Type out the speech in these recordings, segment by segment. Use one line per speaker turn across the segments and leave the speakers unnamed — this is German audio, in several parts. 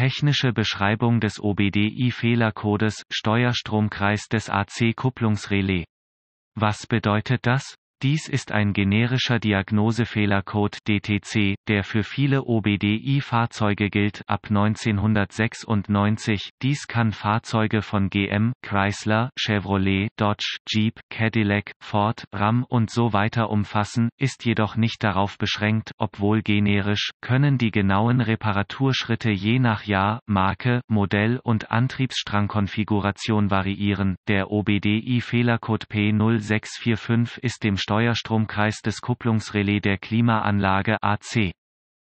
Technische Beschreibung des OBDI-Fehlercodes Steuerstromkreis des AC-Kupplungsrelais. Was bedeutet das? Dies ist ein generischer Diagnosefehlercode DTC, der für viele OBDI-Fahrzeuge gilt ab 1996. Dies kann Fahrzeuge von GM, Chrysler, Chevrolet, Dodge, Jeep, Cadillac, Ford, Ram und so weiter umfassen, ist jedoch nicht darauf beschränkt, obwohl generisch, können die genauen Reparaturschritte je nach Jahr, Marke, Modell und Antriebsstrangkonfiguration variieren. Der OBDI-Fehlercode P0645 ist dem Steuerstromkreis des Kupplungsrelais der Klimaanlage AC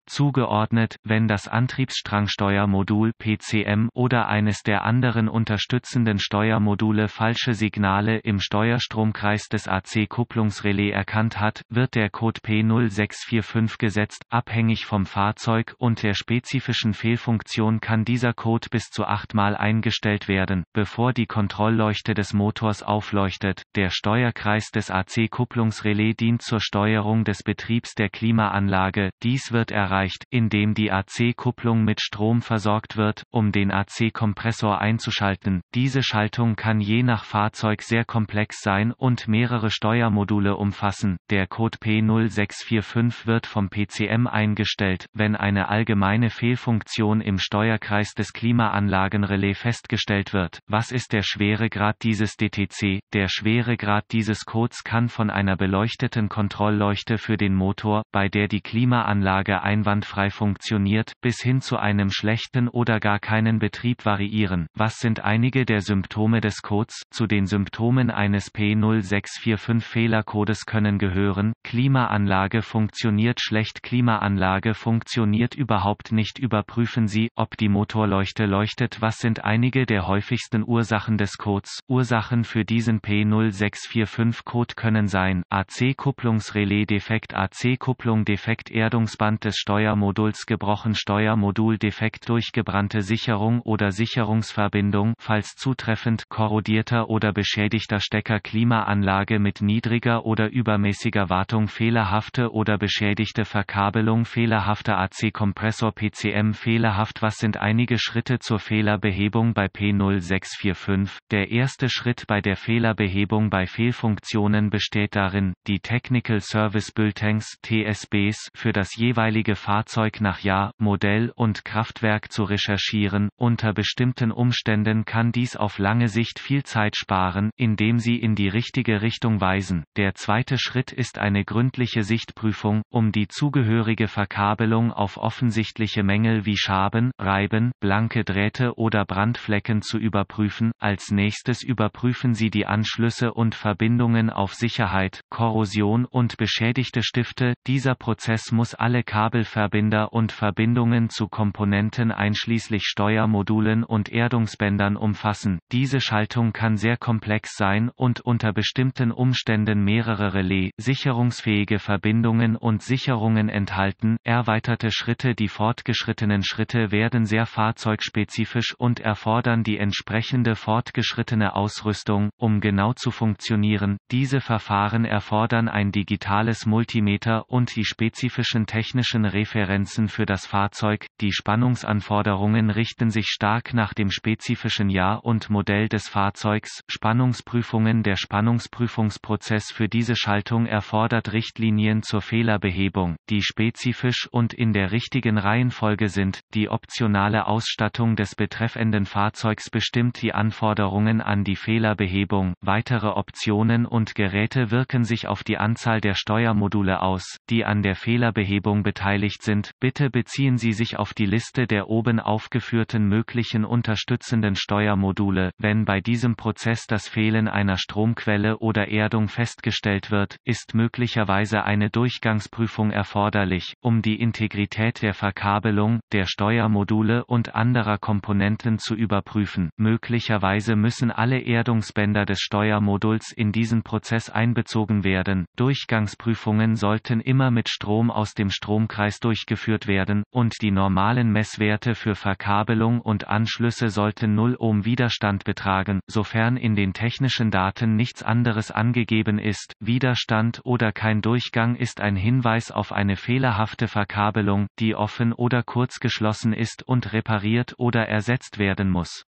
zugeordnet, wenn das Antriebsstrangsteuermodul PCM oder eines der anderen unterstützenden Steuermodule falsche Signale im Steuerstromkreis des AC-Kupplungsrelais erkannt hat, wird der Code P0645 gesetzt. Abhängig vom Fahrzeug und der spezifischen Fehlfunktion kann dieser Code bis zu achtmal eingestellt werden, bevor die Kontrollleuchte des Motors aufleuchtet. Der Steuerkreis des AC-Kupplungsrelais dient zur Steuerung des Betriebs der Klimaanlage. Dies wird erreicht erreicht, indem die AC-Kupplung mit Strom versorgt wird, um den AC-Kompressor einzuschalten. Diese Schaltung kann je nach Fahrzeug sehr komplex sein und mehrere Steuermodule umfassen. Der Code P0645 wird vom PCM eingestellt, wenn eine allgemeine Fehlfunktion im Steuerkreis des Klimaanlagenrelais festgestellt wird. Was ist der Schweregrad dieses DTC? Der Schweregrad dieses Codes kann von einer beleuchteten Kontrollleuchte für den Motor, bei der die Klimaanlage ein einwandfrei funktioniert, bis hin zu einem schlechten oder gar keinen Betrieb variieren. Was sind einige der Symptome des Codes? Zu den Symptomen eines P0645-Fehlercodes können gehören, Klimaanlage funktioniert schlecht, Klimaanlage funktioniert überhaupt nicht, überprüfen Sie, ob die Motorleuchte leuchtet. Was sind einige der häufigsten Ursachen des Codes? Ursachen für diesen P0645-Code können sein, AC-Kupplungsrelais-Defekt, AC-Kupplung-Defekt, Erdungsband des Stoff Steuermoduls gebrochen Steuermodul defekt durchgebrannte Sicherung oder Sicherungsverbindung falls zutreffend korrodierter oder beschädigter Stecker Klimaanlage mit niedriger oder übermäßiger Wartung fehlerhafte oder beschädigte Verkabelung fehlerhafter AC-Kompressor PCM fehlerhaft Was sind einige Schritte zur Fehlerbehebung bei P0645? Der erste Schritt bei der Fehlerbehebung bei Fehlfunktionen besteht darin, die Technical Service Bulletins TSBs für das jeweilige Fahrzeug nach Jahr, Modell und Kraftwerk zu recherchieren. Unter bestimmten Umständen kann dies auf lange Sicht viel Zeit sparen, indem sie in die richtige Richtung weisen. Der zweite Schritt ist eine gründliche Sichtprüfung, um die zugehörige Verkabelung auf offensichtliche Mängel wie Schaben, Reiben, blanke Drähte oder Brandflecken zu überprüfen. Als nächstes überprüfen sie die Anschlüsse und Verbindungen auf Sicherheit, Korrosion und beschädigte Stifte. Dieser Prozess muss alle Kabel Verbindungswegverbinder und Verbindungen zu Komponenten einschließlich Steuermodulen und Erdungsbändern umfassen. Diese Schaltung kann sehr komplex sein und unter bestimmten Umständen mehrere Relais, sicherungsfähige Verbindungen und Sicherungen enthalten. Erweiterte Schritte Die fortgeschrittenen Schritte werden sehr fahrzeugspezifisch und erfordern die entsprechende fortgeschrittene Ausrüstung, um genau zu funktionieren. Diese Verfahren erfordern ein digitales Multimeter und die spezifischen technischen Regeln Referenzen für das Fahrzeug. Die Spannungsanforderungen richten sich stark nach dem spezifischen Jahr und Modell des Fahrzeugs. Spannungsprüfungen Der Spannungsprüfungsprozess für diese Schaltung erfordert Richtlinien zur Fehlerbehebung, die spezifisch und in der richtigen Reihenfolge sind. Die optionale Ausstattung des betreffenden Fahrzeugs bestimmt die Anforderungen an die Fehlerbehebung. Weitere Optionen und Geräte wirken sich auf die Anzahl der Steuermodule aus, die an der Fehlerbehebung beteiligt beteiligt sind, bitte beziehen Sie sich auf die Liste der oben aufgeführten möglichen unterstützenden Steuermodule. Wenn bei diesem Prozess das Fehlen einer Stromquelle oder Erdung festgestellt wird, ist möglicherweise eine Durchgangsprüfung erforderlich, um die Integrität der Verkabelung, der Steuermodule und anderer Komponenten zu überprüfen. Möglicherweise müssen alle Erdungsbänder des Steuermoduls in diesen Prozess einbezogen werden. Durchgangsprüfungen sollten immer mit Strom aus dem Stromkreis durchgeführt werden, und die normalen Messwerte für Verkabelung und Anschlüsse sollten 0 Ohm Widerstand betragen, sofern in den technischen Daten nichts anderes angegeben ist. Widerstand oder kein Durchgang ist ein Hinweis auf eine fehlerhafte Verkabelung, die offen oder kurz geschlossen ist und repariert oder ersetzt werden muss.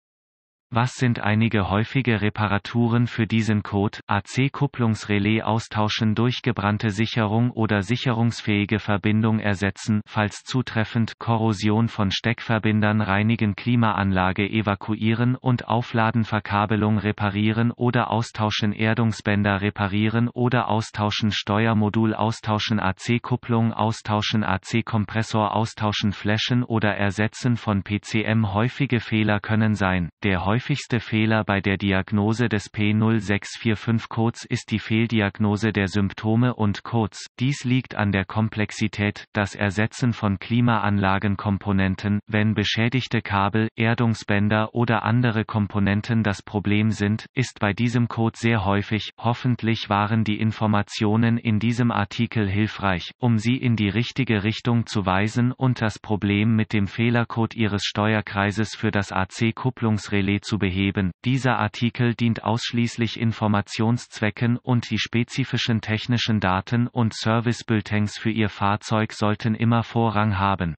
Was sind einige häufige Reparaturen für diesen Code? AC-Kupplungsrelais austauschen, durchgebrannte Sicherung oder sicherungsfähige Verbindung ersetzen, falls zutreffend, Korrosion von Steckverbindern reinigen, Klimaanlage evakuieren und aufladen, Verkabelung reparieren oder austauschen, Erdungsbänder reparieren oder austauschen, Steuermodul austauschen, AC-Kupplung austauschen, AC-Kompressor austauschen, Flächen oder ersetzen von PCM. Häufige Fehler können sein, der häufig häufigste Fehler bei der Diagnose des P0645-Codes ist die Fehldiagnose der Symptome und Codes. Dies liegt an der Komplexität, das Ersetzen von Klimaanlagenkomponenten, wenn beschädigte Kabel, Erdungsbänder oder andere Komponenten das Problem sind, ist bei diesem Code sehr häufig. Hoffentlich waren die Informationen in diesem Artikel hilfreich, um Sie in die richtige Richtung zu weisen und das Problem mit dem Fehlercode Ihres Steuerkreises für das AC-Kupplungsrelais zu beheben. Dieser Artikel dient ausschließlich Informationszwecken und die spezifischen technischen Daten und Service-Bulletins für Ihr Fahrzeug sollten immer Vorrang haben.